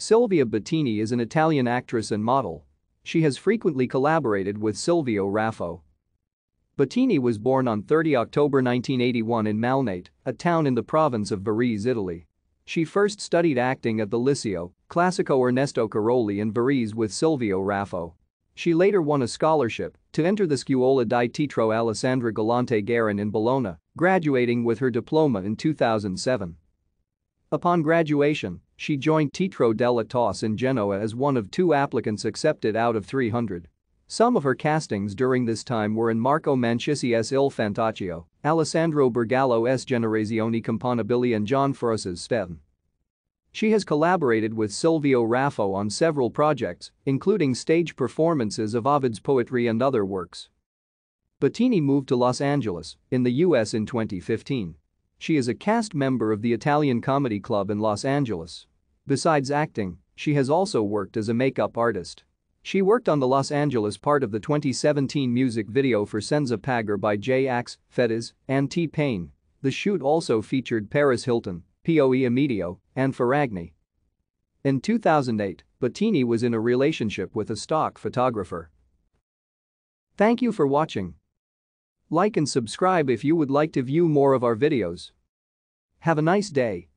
Silvia Bettini is an Italian actress and model. She has frequently collaborated with Silvio Raffo. Bettini was born on 30 October 1981 in Malnate, a town in the province of Varese, Italy. She first studied acting at the Liceo Classico Ernesto Caroli in Varese with Silvio Raffo. She later won a scholarship to enter the Scuola di Teatro Alessandra Galante Guerin in Bologna, graduating with her diploma in 2007. Upon graduation, she joined Teatro della Tos in Genoa as one of two applicants accepted out of 300. Some of her castings during this time were in Marco Mancisi's Il Fantaccio, Alessandro Bergallo's Generazione Componibili and John Furus's Stem. She has collaborated with Silvio Raffo on several projects, including stage performances of Ovid's poetry and other works. Bettini moved to Los Angeles, in the U.S. in 2015. She is a cast member of the Italian Comedy Club in Los Angeles. Besides acting, she has also worked as a makeup artist. She worked on the Los Angeles part of the 2017 music video for Senza Pagger by J-Ax, Fettas, and T-Pain. The shoot also featured Paris Hilton, P.O.E. Amedeo, and Ferragni. In 2008, Bettini was in a relationship with a stock photographer. Thank you for watching. Like and subscribe if you would like to view more of our videos. Have a nice day.